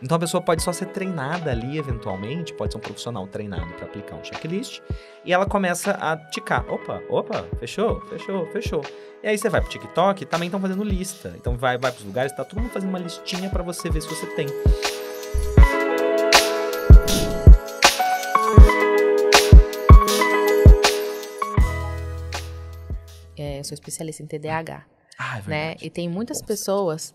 Então a pessoa pode só ser treinada ali, eventualmente, pode ser um profissional treinado para aplicar um checklist, e ela começa a ticar. Opa, opa, fechou, fechou, fechou. E aí você vai pro TikTok, também estão fazendo lista. Então vai, vai pros lugares, tá todo mundo fazendo uma listinha para você ver se você tem. É, eu sou especialista em TDAH. Ah, é né? E tem muitas Nossa. pessoas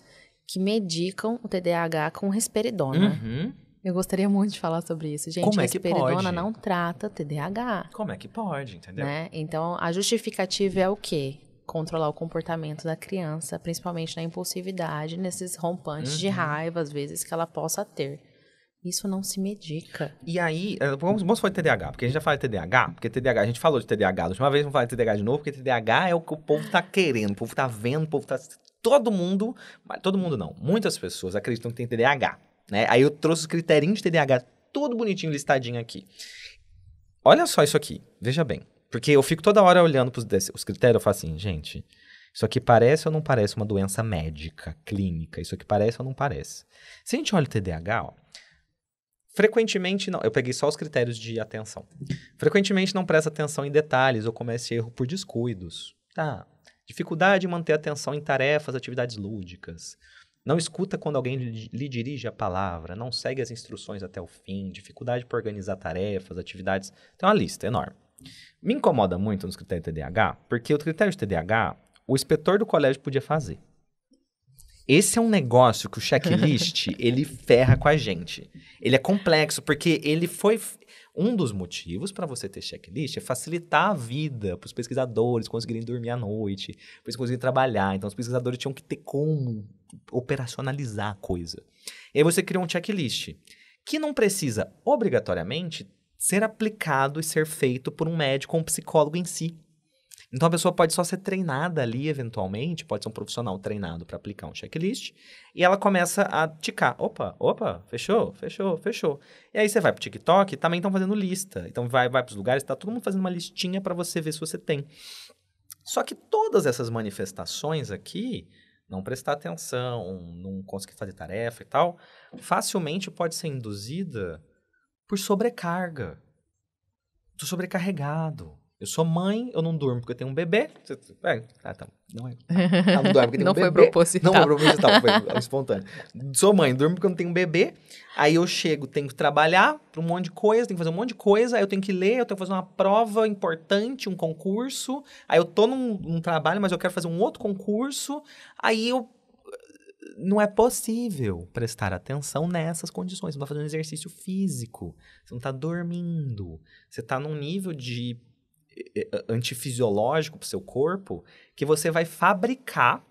que medicam o TDAH com risperidona. Uhum. Eu gostaria muito de falar sobre isso. Gente, Como é risperidona não trata TDAH. Como é que pode, entendeu? Né? Então, a justificativa é o quê? Controlar o comportamento da criança, principalmente na impulsividade, nesses rompantes uhum. de raiva, às vezes, que ela possa ter. Isso não se medica. E aí, eh, vamos, vamos falar de TDAH, porque a gente já fala de TDAH, porque TDAH, a gente falou de TDAH da última vez, vamos falar de TDAH de novo, porque TDAH é o que o povo tá querendo, o povo tá vendo, o povo tá. Todo mundo, todo mundo não, muitas pessoas acreditam que tem TDAH, né? Aí eu trouxe os criterinhos de TDAH, tudo bonitinho listadinho aqui. Olha só isso aqui, veja bem. Porque eu fico toda hora olhando para os critérios, eu falo assim, gente, isso aqui parece ou não parece uma doença médica, clínica? Isso aqui parece ou não parece? Se a gente olha o TDAH, ó. Frequentemente não. Eu peguei só os critérios de atenção. Frequentemente não presta atenção em detalhes ou comete erro por descuidos. Tá. Dificuldade em manter atenção em tarefas, atividades lúdicas. Não escuta quando alguém lhe dirige a palavra, não segue as instruções até o fim, dificuldade para organizar tarefas, atividades. Tem uma lista enorme. Me incomoda muito nos critérios de TDAH, porque o critério de TDAH, o inspetor do colégio podia fazer. Esse é um negócio que o checklist, ele ferra com a gente. Ele é complexo, porque ele foi... Um dos motivos para você ter checklist é facilitar a vida para os pesquisadores conseguirem dormir à noite, para eles conseguirem trabalhar. Então, os pesquisadores tinham que ter como operacionalizar a coisa. E aí você criou um checklist, que não precisa, obrigatoriamente, ser aplicado e ser feito por um médico ou um psicólogo em si. Então a pessoa pode só ser treinada ali, eventualmente, pode ser um profissional treinado para aplicar um checklist, e ela começa a ticar. Opa, opa, fechou, fechou, fechou. E aí você vai pro TikTok, também estão fazendo lista. Então vai, vai pros lugares, tá todo mundo fazendo uma listinha para você ver se você tem. Só que todas essas manifestações aqui, não prestar atenção, não conseguir fazer tarefa e tal, facilmente pode ser induzida por sobrecarga. Tô sobrecarregado eu sou mãe, eu não durmo porque eu tenho um bebê. É, ah, tá. Não é. não dorme porque tem não um bebê. Não foi proposital. Não foi proposital, foi espontâneo. Sou mãe, durmo porque eu não tenho um bebê. Aí eu chego, tenho que trabalhar para um monte de coisa, tenho que fazer um monte de coisa. Aí eu tenho que ler, eu tenho que fazer uma prova importante, um concurso. Aí eu tô num, num trabalho, mas eu quero fazer um outro concurso. Aí eu eh, não é possível prestar atenção nessas condições. Você não está fazendo um exercício físico, você não está dormindo, você está num nível de antifisiológico para o seu corpo que você vai fabricar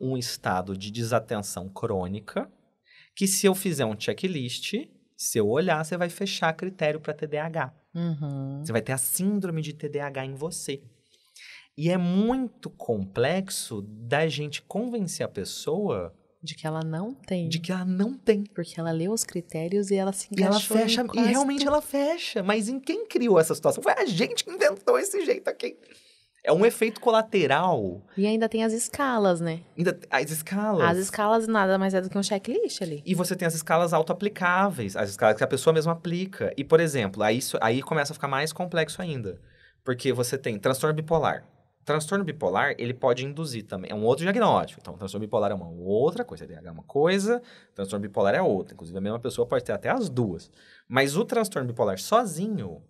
um estado de desatenção crônica que se eu fizer um checklist, se eu olhar, você vai fechar critério para TDAH. Uhum. Você vai ter a síndrome de TDAH em você. E é muito complexo da gente convencer a pessoa de que ela não tem. De que ela não tem. Porque ela leu os critérios e ela se encaixou. E ela fecha, e realmente tudo. ela fecha. Mas em quem criou essa situação? Foi a gente que inventou esse jeito aqui. É um efeito colateral. E ainda tem as escalas, né? Ainda, as escalas. As escalas nada mais é do que um checklist ali. E você tem as escalas auto-aplicáveis, as escalas que a pessoa mesma aplica. E, por exemplo, aí, aí começa a ficar mais complexo ainda. Porque você tem transtorno bipolar transtorno bipolar, ele pode induzir também. É um outro diagnóstico. Então, transtorno bipolar é uma outra coisa, TDAH é uma coisa, transtorno bipolar é outra. Inclusive, a mesma pessoa pode ter até as duas. Mas o transtorno bipolar sozinho,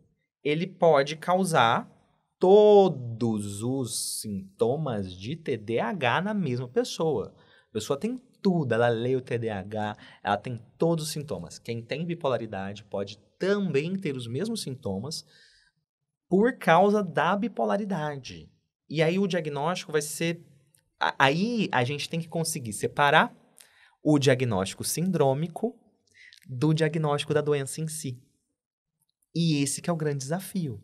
ele pode causar todos os sintomas de TDAH na mesma pessoa. A pessoa tem tudo, ela lê o TDAH, ela tem todos os sintomas. Quem tem bipolaridade pode também ter os mesmos sintomas por causa da bipolaridade. E aí o diagnóstico vai ser. Aí a gente tem que conseguir separar o diagnóstico sindrômico do diagnóstico da doença em si. E esse que é o grande desafio.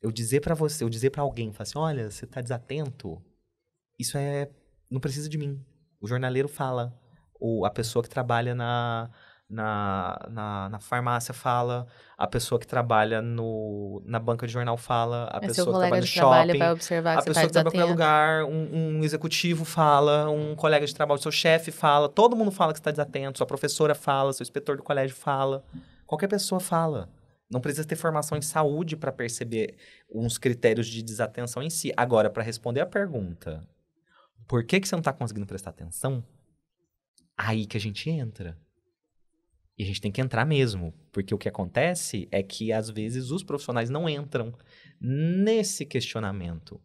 Eu dizer para você, eu dizer para alguém, falar assim, olha, você tá desatento. Isso é não precisa de mim. O jornaleiro fala, ou a pessoa que trabalha na na, na, na, farmácia fala, a pessoa que trabalha no, na banca de jornal fala, a é pessoa que trabalha no shopping, observar a pessoa tá que trabalha em qualquer lugar, um, um, executivo fala, um colega de trabalho, seu chefe fala, todo mundo fala que está desatento, sua professora fala, seu inspetor do colégio fala, qualquer pessoa fala. Não precisa ter formação em saúde para perceber uns critérios de desatenção em si. Agora, para responder a pergunta, por que, que você não está conseguindo prestar atenção? Aí que a gente entra e a gente tem que entrar mesmo, porque o que acontece é que às vezes os profissionais não entram nesse questionamento.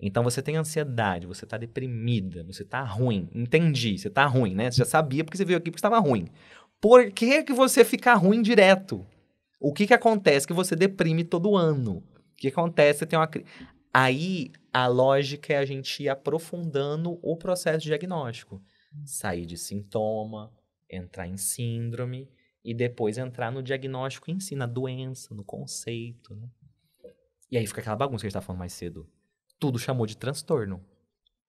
Então você tem ansiedade, você está deprimida, você está ruim. Entendi, você está ruim, né? Você já sabia porque você veio aqui porque estava ruim. Por que, que você fica ruim direto? O que, que acontece que você deprime todo ano? O que acontece? Você tem uma Aí a lógica é a gente ir aprofundando o processo diagnóstico. Sair de sintoma, entrar em síndrome e depois entrar no diagnóstico em si, na doença, no conceito. Né? E aí fica aquela bagunça que a gente estava tá falando mais cedo. Tudo chamou de transtorno.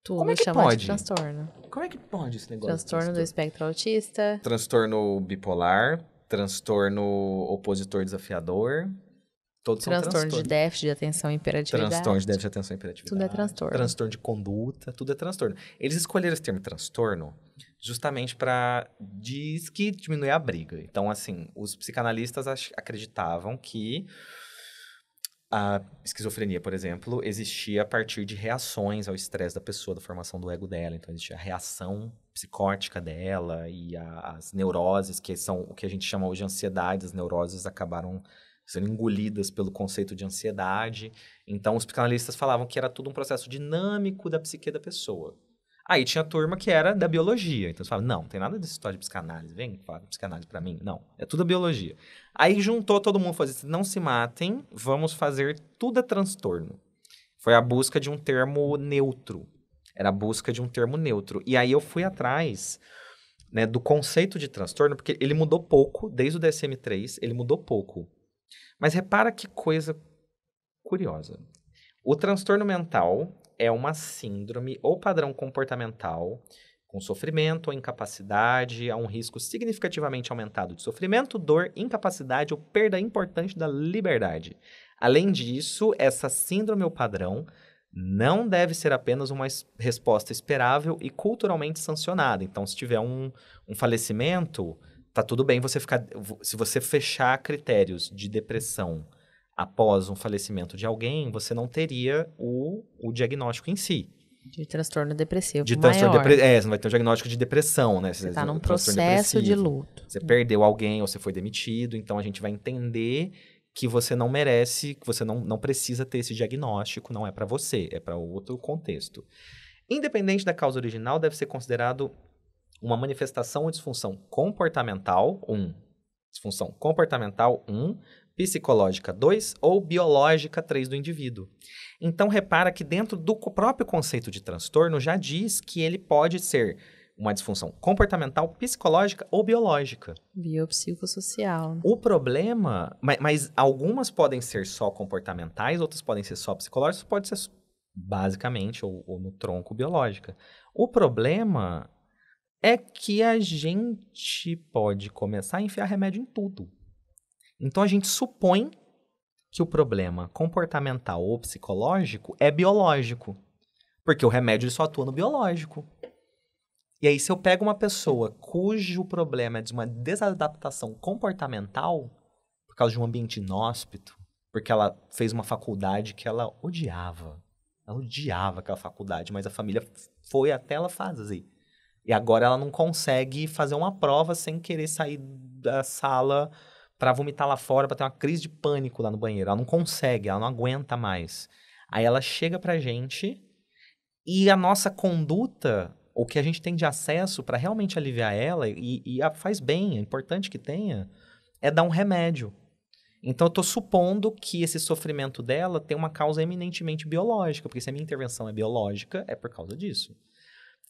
Tudo Como é que chamou pode? de transtorno. Como é que pode esse negócio? Transtorno, transtorno do espectro autista. Transtorno bipolar. Transtorno opositor desafiador. Todos transtorno, transtorno de déficit de atenção e hiperatividade. Transtorno de déficit de atenção e hiperatividade. Tudo é transtorno. Transtorno de conduta, tudo é transtorno. Eles escolheram esse termo transtorno justamente para diz que diminui a briga. Então, assim, os psicanalistas acreditavam que a esquizofrenia, por exemplo, existia a partir de reações ao estresse da pessoa, da formação do ego dela. Então, existia a reação psicótica dela e a, as neuroses, que são o que a gente chama hoje de ansiedade, as neuroses acabaram sendo engolidas pelo conceito de ansiedade. Então, os psicanalistas falavam que era tudo um processo dinâmico da psique da pessoa. Aí tinha a turma que era da biologia. Então, você fala, não, não tem nada desse história de psicanálise. Vem fala psicanálise para mim. Não, é tudo a biologia. Aí juntou todo mundo fazer assim, não se matem, vamos fazer tudo a transtorno. Foi a busca de um termo neutro. Era a busca de um termo neutro. E aí eu fui atrás né, do conceito de transtorno, porque ele mudou pouco, desde o DSM-3, ele mudou pouco. Mas repara que coisa curiosa. O transtorno mental é uma síndrome ou padrão comportamental com sofrimento ou incapacidade, há um risco significativamente aumentado de sofrimento, dor, incapacidade ou perda importante da liberdade. Além disso, essa síndrome ou padrão não deve ser apenas uma resposta esperável e culturalmente sancionada. Então, se tiver um, um falecimento, tá tudo bem você ficar. Se você fechar critérios de depressão após um falecimento de alguém, você não teria o, o diagnóstico em si. De transtorno depressivo. De transtorno depressivo. É, você não vai ter um diagnóstico de depressão, né? Você está num processo de luto. Você hum. perdeu alguém ou você foi demitido, então a gente vai entender que você não merece, que você não, não precisa ter esse diagnóstico, não é para você, é para outro contexto. Independente da causa original, deve ser considerado uma manifestação ou disfunção comportamental, 1. Um. Disfunção comportamental, 1. Um. Psicológica, 2. Ou biológica, 3. Do indivíduo. Então, repara que dentro do próprio conceito de transtorno já diz que ele pode ser uma disfunção comportamental, psicológica ou biológica. Biopsicossocial. O problema. Mas, mas, algumas podem ser só comportamentais, outras podem ser só psicológicas, pode ser basicamente ou, ou no tronco biológica. O problema é que a gente pode começar a enfiar remédio em tudo. Então a gente supõe que o problema comportamental ou psicológico é biológico, porque o remédio só atua no biológico. E aí, se eu pego uma pessoa cujo problema é de uma desadaptação comportamental, por causa de um ambiente inóspito, porque ela fez uma faculdade que ela odiava. Ela odiava aquela faculdade, mas a família foi até ela fazer. E agora ela não consegue fazer uma prova sem querer sair da sala para vomitar lá fora, para ter uma crise de pânico lá no banheiro. Ela não consegue, ela não aguenta mais. Aí ela chega pra gente e a nossa conduta, o que a gente tem de acesso para realmente aliviar ela, e, e faz bem, é importante que tenha, é dar um remédio. Então, eu estou supondo que esse sofrimento dela tem uma causa eminentemente biológica, porque se a minha intervenção é biológica, é por causa disso.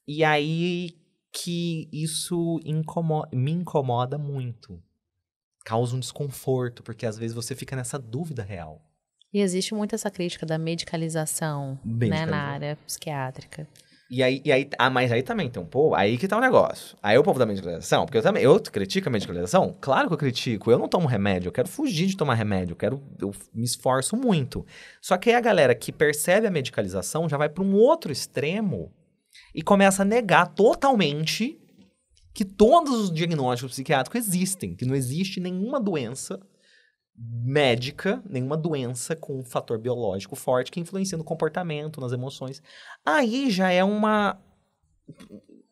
E aí, que isso incomoda, me incomoda muito. Causa um desconforto, porque às vezes você fica nessa dúvida real. E existe muito essa crítica da medicalização, medicalização. Né, na área psiquiátrica. E aí, e aí, ah, mas aí também tem um povo, aí que tá o um negócio. Aí o povo da medicalização, porque eu também, eu critico a medicalização? Claro que eu critico, eu não tomo remédio, eu quero fugir de tomar remédio, eu quero, eu me esforço muito. Só que aí a galera que percebe a medicalização já vai para um outro extremo e começa a negar totalmente que todos os diagnósticos psiquiátricos existem, que não existe nenhuma doença médica, nenhuma doença com um fator biológico forte que influencia no comportamento, nas emoções. Aí já é uma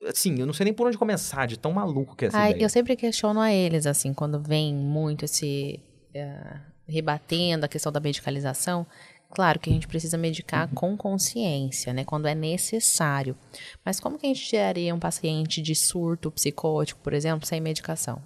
assim, eu não sei nem por onde começar, de tão maluco que é essa Ai, ideia. Eu sempre questiono a eles, assim, quando vem muito esse... Uh, rebatendo a questão da medicalização, Claro que a gente precisa medicar uhum. com consciência, né, quando é necessário. Mas como que a gente tiraria um paciente de surto psicótico, por exemplo, sem medicação?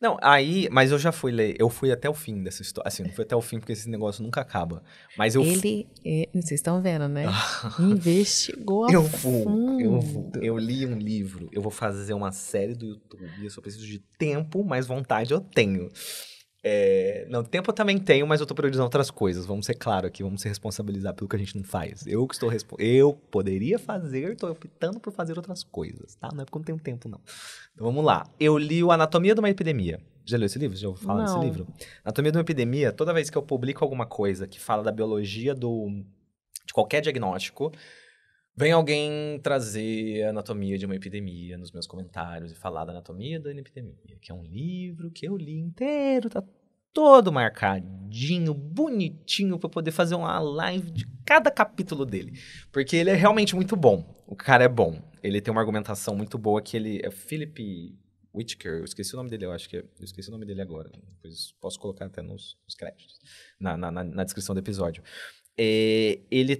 Não, aí, mas eu já fui ler, eu fui até o fim dessa história, assim, não fui até o fim porque esse negócio nunca acaba, mas eu... Ele, é, vocês estão vendo, né? Investigou a Eu vou, fundo. eu vou, eu li um livro, eu vou fazer uma série do YouTube, eu só preciso de tempo, mas vontade eu tenho. É, não, tempo eu também tenho, mas eu tô priorizando outras coisas. Vamos ser claro aqui, vamos se responsabilizar pelo que a gente não faz. Eu que estou respo Eu poderia fazer, tô optando por fazer outras coisas, tá? Não é porque eu não tenho tempo, não. Então, vamos lá. Eu li o Anatomia de uma Epidemia. Já leu esse livro? Já ouviu falar desse livro? Anatomia de uma Epidemia, toda vez que eu publico alguma coisa que fala da biologia do de qualquer diagnóstico, Vem alguém trazer a Anatomia de uma Epidemia nos meus comentários e falar da Anatomia da Epidemia, que é um livro que eu li inteiro, tá todo marcadinho, bonitinho, para poder fazer uma live de cada capítulo dele. Porque ele é realmente muito bom. O cara é bom. Ele tem uma argumentação muito boa que ele é Philip Whitaker, eu esqueci o nome dele, eu acho que é, eu esqueci o nome dele agora. Depois posso colocar até nos, nos créditos, na, na, na, descrição do episódio. É, ele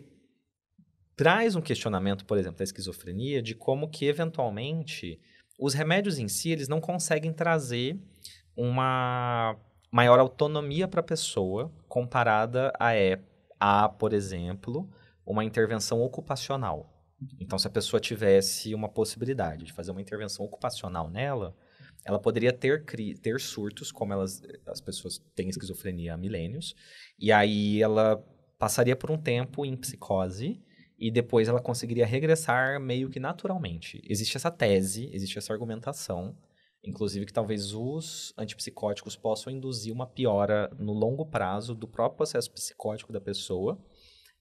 traz um questionamento, por exemplo, da esquizofrenia, de como que, eventualmente, os remédios em si, eles não conseguem trazer uma maior autonomia para a pessoa comparada a, é, a, por exemplo, uma intervenção ocupacional. Então, se a pessoa tivesse uma possibilidade de fazer uma intervenção ocupacional nela, ela poderia ter, ter surtos, como elas, as pessoas têm esquizofrenia há milênios, e aí ela passaria por um tempo em psicose, e depois ela conseguiria regressar meio que naturalmente. Existe essa tese, existe essa argumentação, inclusive que talvez os antipsicóticos possam induzir uma piora no longo prazo do próprio processo psicótico da pessoa.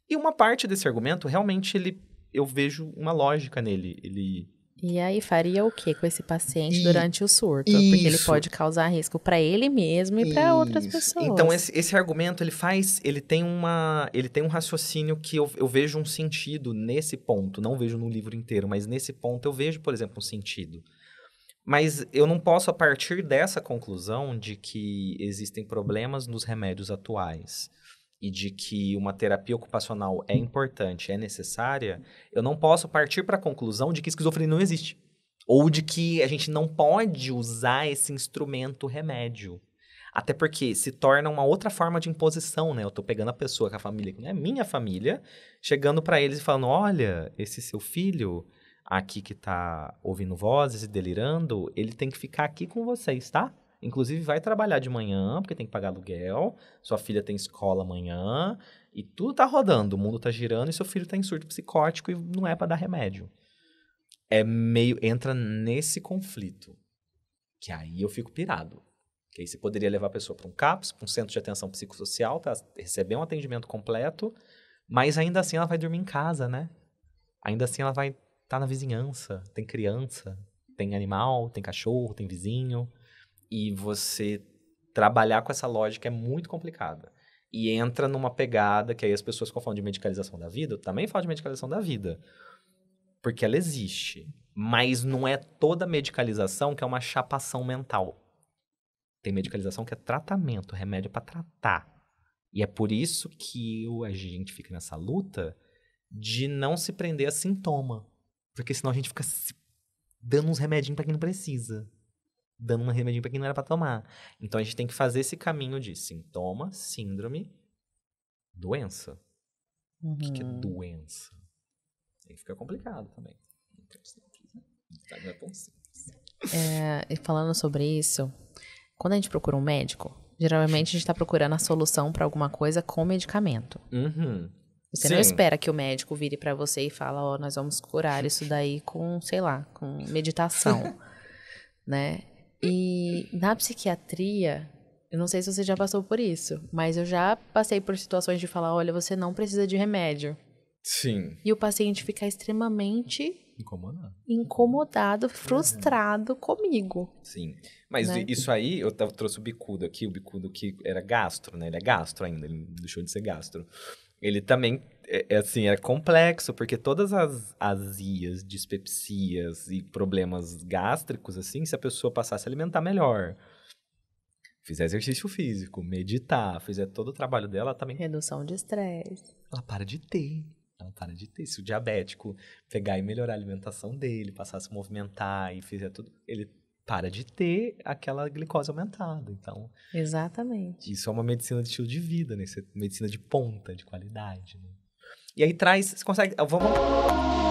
E uma parte desse argumento realmente ele eu vejo uma lógica nele, ele e aí faria o que com esse paciente e, durante o surto? Isso. Porque ele pode causar risco para ele mesmo e para outras pessoas. Então esse, esse argumento ele faz, ele tem uma, ele tem um raciocínio que eu, eu vejo um sentido nesse ponto. Não vejo no livro inteiro, mas nesse ponto eu vejo, por exemplo, um sentido. Mas eu não posso a partir dessa conclusão de que existem problemas nos remédios atuais e de que uma terapia ocupacional é importante, é necessária, eu não posso partir para a conclusão de que esquizofrenia não existe. Ou de que a gente não pode usar esse instrumento remédio. Até porque se torna uma outra forma de imposição, né? Eu tô pegando a pessoa com a família, que não é minha família, chegando para eles e falando: olha, esse seu filho aqui que tá ouvindo vozes e delirando, ele tem que ficar aqui com vocês, tá? Inclusive, vai trabalhar de manhã, porque tem que pagar aluguel, sua filha tem escola amanhã, e tudo tá rodando, o mundo tá girando e seu filho tá em surto psicótico e não é para dar remédio. É meio. entra nesse conflito. Que aí eu fico pirado. Que aí você poderia levar a pessoa para um CAPS, para um centro de atenção psicossocial, para tá, receber um atendimento completo, mas ainda assim ela vai dormir em casa, né? Ainda assim ela vai estar tá na vizinhança, tem criança, tem animal, tem cachorro, tem vizinho e você trabalhar com essa lógica é muito complicada. E entra numa pegada que aí as pessoas ficam falando de medicalização da vida, eu também falo de medicalização da vida. Porque ela existe. Mas não é toda medicalização que é uma chapação mental. Tem medicalização que é tratamento, remédio para tratar. E é por isso que eu, a gente fica nessa luta de não se prender a sintoma. Porque senão a gente fica dando uns remedinhos para quem não precisa dando um remedinho para quem não era para tomar. Então a gente tem que fazer esse caminho de sintoma, síndrome, doença. Uhum. O que, que é uhum. doença? Aí fica complicado também. Não é e falando sobre isso, quando a gente procura um médico, geralmente a gente está procurando a solução para alguma coisa com medicamento. Uhum. Você Sim. não espera que o médico vire para você e fala, ó, oh, nós vamos curar isso daí com, sei lá, com meditação, né? E na psiquiatria, eu não sei se você já passou por isso, mas eu já passei por situações de falar: olha, você não precisa de remédio. Sim. E o paciente ficar extremamente incomodado, incomodado frustrado uhum. comigo. Sim. Mas né? isso aí, eu trouxe o bicudo aqui, o bicudo que era gastro, né? Ele é gastro ainda, ele deixou de ser gastro ele também é, é, assim, é complexo, porque todas as asias, dispepsias e problemas gástricos, assim, se a pessoa passasse a alimentar melhor, fizer exercício físico, meditar, fizer todo o trabalho dela, também... Redução de estresse. Ela para de ter. Ela para de ter. Se o diabético pegar e melhorar a alimentação dele, passar a se movimentar e fizer tudo, ele para de ter aquela glicose aumentada. Então, exatamente. Isso é uma medicina de estilo de vida, né? Isso é medicina de ponta, de qualidade. Né? E aí traz, você consegue, ah, vamos